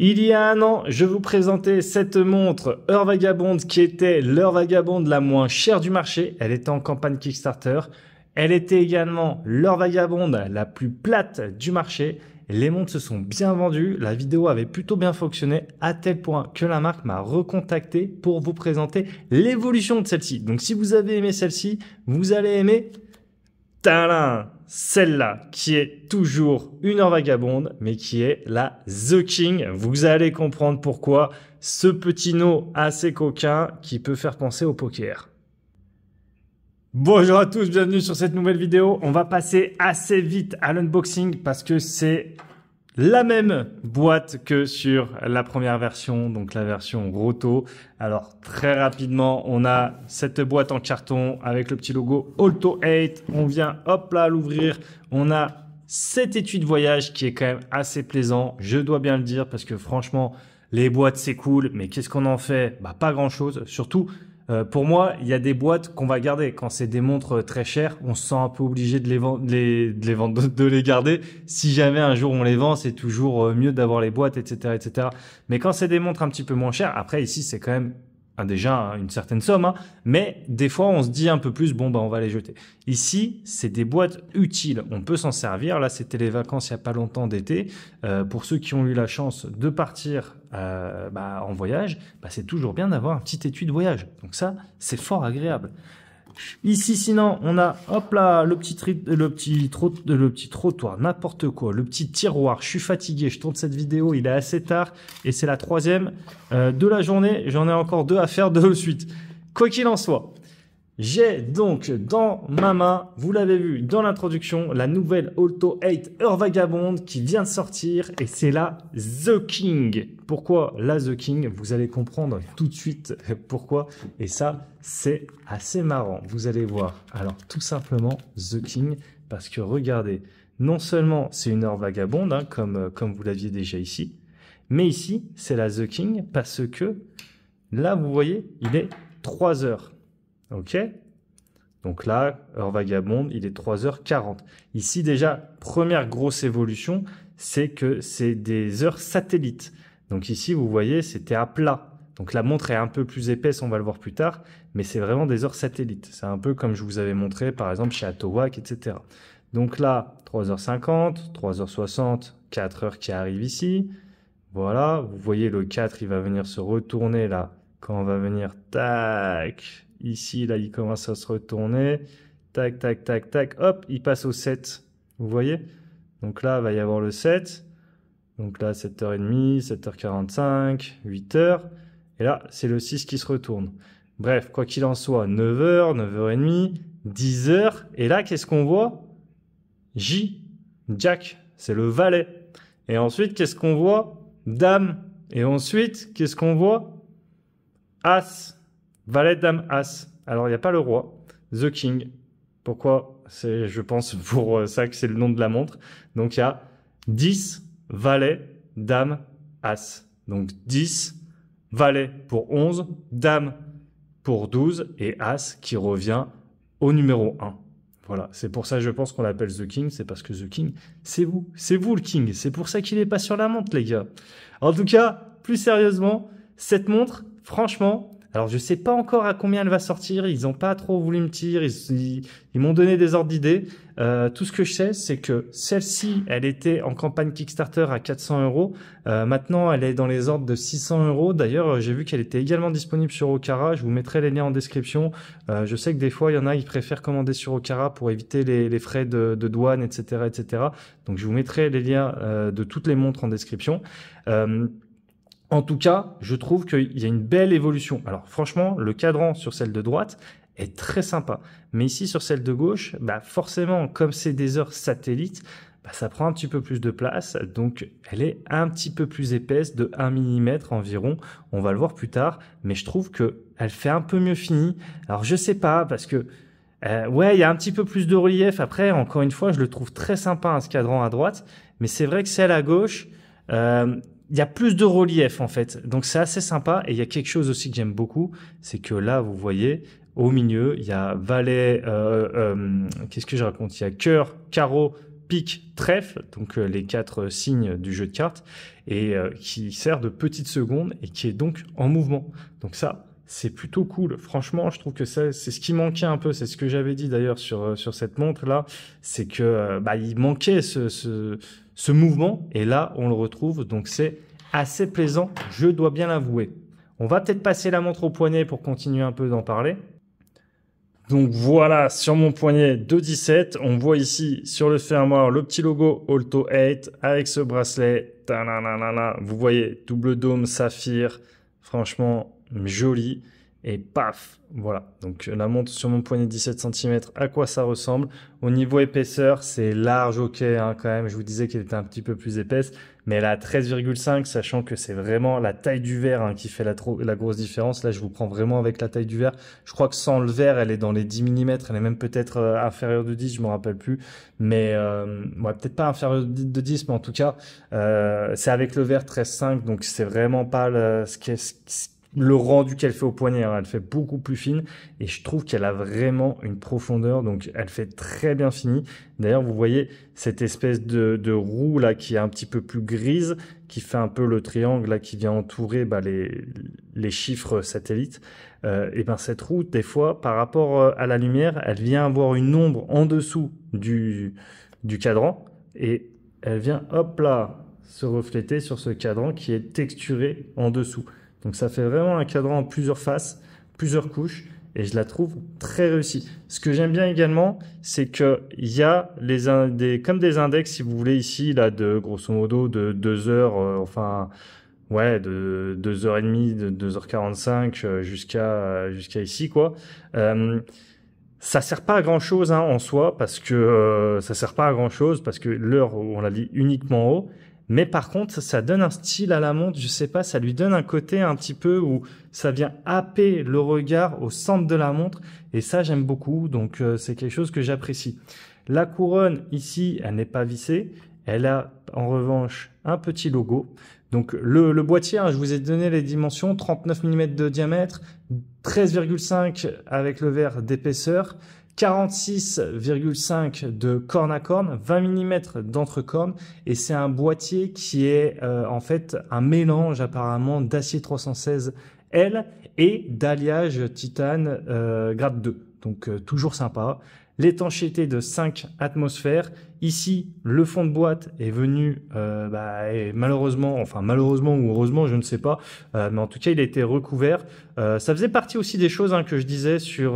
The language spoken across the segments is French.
Il y a un an, je vous présentais cette montre Heure Vagabonde qui était l'heure vagabonde la moins chère du marché. Elle était en campagne Kickstarter. Elle était également l'heure vagabonde la plus plate du marché. Les montres se sont bien vendues, la vidéo avait plutôt bien fonctionné, à tel point que la marque m'a recontacté pour vous présenter l'évolution de celle-ci. Donc si vous avez aimé celle-ci, vous allez aimer... Talin celle-là, qui est toujours une heure vagabonde, mais qui est la The King. Vous allez comprendre pourquoi ce petit nom assez coquin qui peut faire penser au poker. Bonjour à tous, bienvenue sur cette nouvelle vidéo. On va passer assez vite à l'unboxing parce que c'est la même boîte que sur la première version, donc la version Roto. Alors très rapidement, on a cette boîte en carton avec le petit logo Auto 8. On vient hop là l'ouvrir. On a cette étui de voyage qui est quand même assez plaisant, je dois bien le dire, parce que franchement, les boîtes c'est cool, mais qu'est-ce qu'on en fait Bah pas grand-chose, surtout euh, pour moi, il y a des boîtes qu'on va garder. Quand c'est des montres très chères, on se sent un peu obligé de les, les, vendre, de les garder. Si jamais un jour on les vend, c'est toujours euh, mieux d'avoir les boîtes, etc., etc. Mais quand c'est des montres un petit peu moins chères, après ici c'est quand même ah, déjà hein, une certaine somme, hein. mais des fois on se dit un peu plus, bon bah on va les jeter. Ici, c'est des boîtes utiles, on peut s'en servir. Là, c'était les vacances il n'y a pas longtemps d'été. Euh, pour ceux qui ont eu la chance de partir euh, bah, en voyage, bah, c'est toujours bien d'avoir un petit étui de voyage. Donc ça, c'est fort agréable. Ici, sinon, on a hop là le petit le petit le petit trottoir, n'importe quoi, le petit tiroir. Je suis fatigué, je tourne cette vidéo, il est assez tard et c'est la troisième euh, de la journée. J'en ai encore deux à faire de suite. Quoi qu'il en soit. J'ai donc dans ma main, vous l'avez vu dans l'introduction, la nouvelle Alto 8 Heure Vagabonde qui vient de sortir et c'est la The King. Pourquoi la The King Vous allez comprendre tout de suite pourquoi et ça c'est assez marrant. Vous allez voir. Alors tout simplement The King parce que regardez, non seulement c'est une heure vagabonde hein, comme, euh, comme vous l'aviez déjà ici, mais ici c'est la The King parce que là vous voyez il est 3 heures. OK Donc là, heure vagabonde, il est 3h40. Ici, déjà, première grosse évolution, c'est que c'est des heures satellites. Donc ici, vous voyez, c'était à plat. Donc la montre est un peu plus épaisse, on va le voir plus tard, mais c'est vraiment des heures satellites. C'est un peu comme je vous avais montré, par exemple, chez Atowak, etc. Donc là, 3h50, 3h60, 4h qui arrive ici. Voilà, vous voyez le 4, il va venir se retourner là. Quand on va venir, tac, Ici, là, il commence à se retourner. Tac, tac, tac, tac. Hop, il passe au 7. Vous voyez Donc là, il va y avoir le 7. Donc là, 7h30, 7h45, 8h. Et là, c'est le 6 qui se retourne. Bref, quoi qu'il en soit, 9h, 9h30, 10h. Et là, qu'est-ce qu'on voit J, Jack, c'est le valet. Et ensuite, qu'est-ce qu'on voit Dame. Et ensuite, qu'est-ce qu'on voit As. Valet dame as. Alors il n'y a pas le roi. The king. Pourquoi C'est, je pense, pour euh, ça que c'est le nom de la montre. Donc il y a 10 valet dame as. Donc 10 valet pour 11, dame pour 12 et as qui revient au numéro 1. Voilà, c'est pour ça je pense qu'on l'appelle The King, c'est parce que The King, c'est vous, c'est vous le King, c'est pour ça qu'il n'est pas sur la montre les gars. En tout cas, plus sérieusement, cette montre, franchement, alors je sais pas encore à combien elle va sortir. Ils ont pas trop voulu me dire. Ils, m'ont donné des ordres d'idées. Euh, tout ce que je sais, c'est que celle-ci, elle était en campagne Kickstarter à 400 euros. Euh, maintenant, elle est dans les ordres de 600 euros. D'ailleurs, euh, j'ai vu qu'elle était également disponible sur Okara. Je vous mettrai les liens en description. je sais que des fois, il y en a ils préfèrent commander sur Okara pour éviter les, frais de, douane, etc., etc. Donc, je vous mettrai les liens de toutes les montres en description. Euh, en tout cas, je trouve qu'il y a une belle évolution. Alors franchement, le cadran sur celle de droite est très sympa. Mais ici, sur celle de gauche, bah forcément, comme c'est des heures satellites, bah ça prend un petit peu plus de place. Donc, elle est un petit peu plus épaisse, de 1 mm environ. On va le voir plus tard. Mais je trouve que elle fait un peu mieux fini. Alors, je sais pas, parce que... Euh, ouais, il y a un petit peu plus de relief. Après, encore une fois, je le trouve très sympa, hein, ce cadran à droite. Mais c'est vrai que celle à gauche... Euh, il y a plus de relief en fait. Donc c'est assez sympa. Et il y a quelque chose aussi que j'aime beaucoup, c'est que là, vous voyez, au milieu, il y a valet, euh, euh, qu'est-ce que je raconte Il y a cœur, carreau, pique, trèfle, donc euh, les quatre signes du jeu de cartes, et qui sert de petite seconde et qui est donc en mouvement. Donc ça, c'est plutôt cool. Franchement, je trouve que c'est ce qui manquait un peu. C'est ce que j'avais dit d'ailleurs sur, euh, sur cette montre-là. C'est que euh, bah, il manquait ce, ce, ce, mouvement. Et là, on le retrouve. Donc, c'est assez plaisant, je dois bien l'avouer. On va peut-être passer la montre au poignet pour continuer un peu d'en parler. Donc voilà, sur mon poignet 2.17, on voit ici sur le fermoir le petit logo Alto 8 avec ce bracelet. Vous voyez, double dôme, saphir. Franchement, joli. Et paf, voilà. Donc la montre sur mon poignet 17 cm, à quoi ça ressemble Au niveau épaisseur, c'est large, ok, hein, quand même. Je vous disais qu'elle était un petit peu plus épaisse, mais elle a 13,5, sachant que c'est vraiment la taille du verre hein, qui fait la, grosse différence. Là, je vous prends vraiment avec la taille du verre. Je crois que sans le verre, elle est dans les 10 mm, elle est même peut-être euh, inférieure de 10, je me rappelle plus. Mais euh, peut-être pas inférieure de 10, mais en tout cas, euh, c'est avec le verre 13,5, donc c'est vraiment pas ce qui le rendu qu'elle fait au poignet, hein, elle fait beaucoup plus fine et je trouve qu'elle a vraiment une profondeur, donc elle fait très bien fini D'ailleurs, vous voyez cette espèce de, roue là qui est un petit peu plus grise, qui fait un peu le triangle là qui vient entourer bah, les, chiffres satellites. Euh, et bien cette roue, des fois, par rapport euh, à la lumière, elle vient avoir une ombre en dessous du cadran et elle vient hop là se refléter sur ce cadran qui est texturé en dessous. Donc ça fait vraiment un cadran en plusieurs faces, plusieurs couches, et je la trouve très réussie. Ce que j'aime bien également, c'est que il y a les des, comme des index, si vous voulez, ici, là, de grosso modo, de 2 heures, euh, enfin, ouais, de 2h30, de 2h45 euh, jusqu'à jusqu'à ici, quoi. Euh, ça sert pas à grand chose hein, en soi parce que ça sert pas à grand chose parce que l'heure on la lit uniquement haut mais par contre, ça donne un style à la montre, je sais pas, ça lui donne un côté un petit peu où ça vient happer le regard au centre de la montre. Et ça, j'aime beaucoup. Donc, euh, c'est quelque chose que j'apprécie. La couronne, ici, elle n'est pas vissée. Elle a, en revanche, un petit logo. Donc, le, boîtier, hein, je vous ai donné les dimensions. 39 mm de diamètre, 13,5 avec le verre d'épaisseur. 46,5 de corne à corne, 20 mm d'entre-corne et c'est un boîtier qui est euh, en fait un mélange apparemment d'acier 316 L et d'alliage titane euh, grade 2 donc euh, toujours sympa. L'étanchéité de 5 atmosphères. Ici, le fond de boîte est venu, euh, bah, et malheureusement, enfin malheureusement ou heureusement, je ne sais pas, euh, mais en tout cas, il a été recouvert. ça faisait partie aussi des choses hein, que je disais sur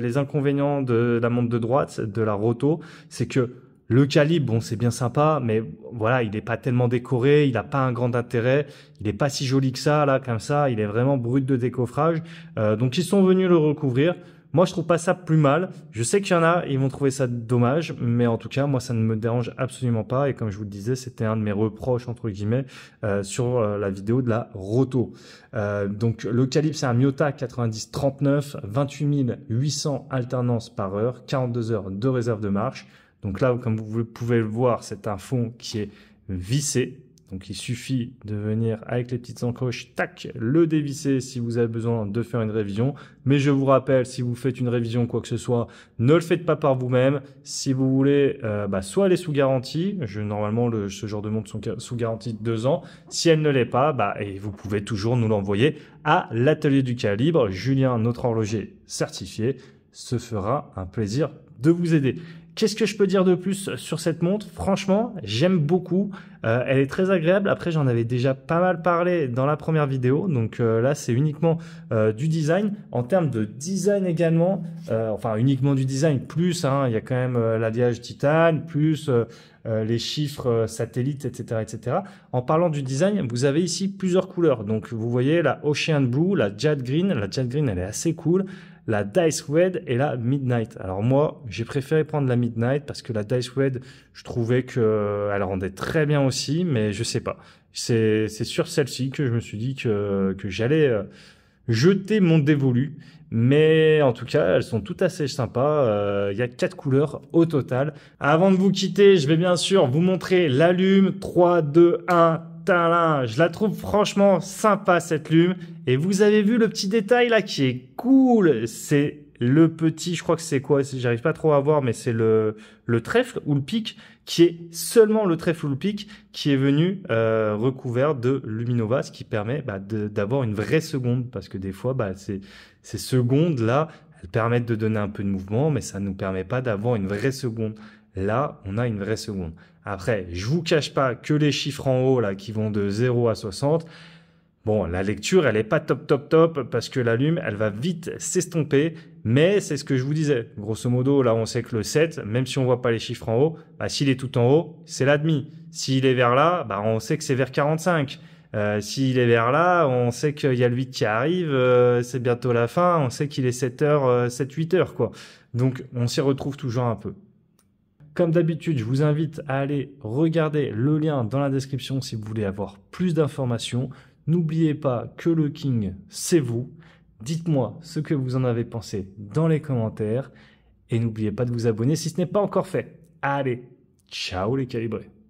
les inconvénients de la montre de droite, de la roto, c'est que le calibre, bon, c'est bien sympa, mais voilà, il n'est pas tellement décoré, il n'a pas un grand intérêt, il n'est pas si joli que ça, là, comme ça, il est vraiment brut de décoffrage. donc, ils sont venus le recouvrir. Moi, je trouve pas ça plus mal. Je sais qu'il y en a, ils vont trouver ça dommage, mais en tout cas, moi, ça ne me dérange absolument pas. Et comme je vous le disais, c'était un de mes reproches, entre guillemets, euh, sur euh, la vidéo de la Roto. Euh, donc, le calibre, c'est un Miota 9039, 28 800 alternances par heure, 42 heures de réserve de marche. Donc là, comme vous pouvez le voir, c'est un fond qui est vissé, donc il suffit de venir avec les petites encoches, tac, le dévisser si vous avez besoin de faire une révision. Mais je vous rappelle, si vous faites une révision, quoi que ce soit, ne le faites pas par vous-même. Si vous voulez, euh, bah, soit elle est sous garantie, je, normalement ce genre de montre sont sous garantie de deux ans. Si elle ne l'est pas, bah, et vous pouvez toujours nous l'envoyer à l'atelier du calibre. Julien, notre horloger certifié, se fera un plaisir de vous aider. Qu'est-ce que je peux dire de plus euh, sur cette montre Franchement, j'aime beaucoup. Euh, elle est très agréable. Après, j'en avais déjà pas mal parlé dans la première vidéo. Donc euh, là, c'est uniquement du design. En termes de design également, enfin uniquement du design, plus, hein, il y a quand même l'alliage titane, plus les chiffres satellites, etc., etc. En parlant du design, vous avez ici plusieurs couleurs. Donc vous voyez la Ocean Blue, la Jade Green. La Jade Green, elle est assez cool la Dice Wed et la Midnight. Alors moi, j'ai préféré prendre la Midnight parce que la Dice Wed je trouvais que euh, elle rendait très bien aussi, mais je sais pas. C'est sur celle-ci que je me suis dit que, que j'allais euh, jeter mon dévolu. Mais en tout cas, elles sont toutes assez sympas. Euh, il y a quatre couleurs au total. Avant de vous quitter, je vais bien sûr vous montrer l'allume. 3, 2, 1, je la trouve franchement sympa cette lume. Et vous avez vu le petit détail là qui est cool. C'est le petit, je crois que c'est quoi J'arrive pas trop à voir, mais c'est le, le trèfle ou le pic qui est seulement le trèfle ou le pic qui est venu euh, recouvert de luminova, ce qui permet bah, d'avoir une vraie seconde parce que des fois, bah, ces, ces secondes là, elles permettent de donner un peu de mouvement, mais ça nous permet pas d'avoir une vraie seconde. Là, on a une vraie seconde. Après, je vous cache pas que les chiffres en haut, là, qui vont de 0 à 60, Bon, la lecture, elle n'est pas top, top, top, parce que la elle va vite s'estomper, mais c'est ce que je vous disais. Grosso modo, là, on sait que le 7, même si on voit pas les chiffres en haut, bah, s'il est tout en haut, c'est la demi. S'il est vers là, bah, on sait que c'est vers 45. Euh, s'il est vers là, on sait qu'il y a le 8 qui arrive, euh, c'est bientôt la fin, on sait qu'il est 7h, 7 7-8h, quoi. Donc, on s'y retrouve toujours un peu. Comme d'habitude, je vous invite à aller regarder le lien dans la description si vous voulez avoir plus d'informations. N'oubliez pas que le king, c'est vous. Dites-moi ce que vous en avez pensé dans les commentaires. Et n'oubliez pas de vous abonner si ce n'est pas encore fait. Allez, ciao les calibrés.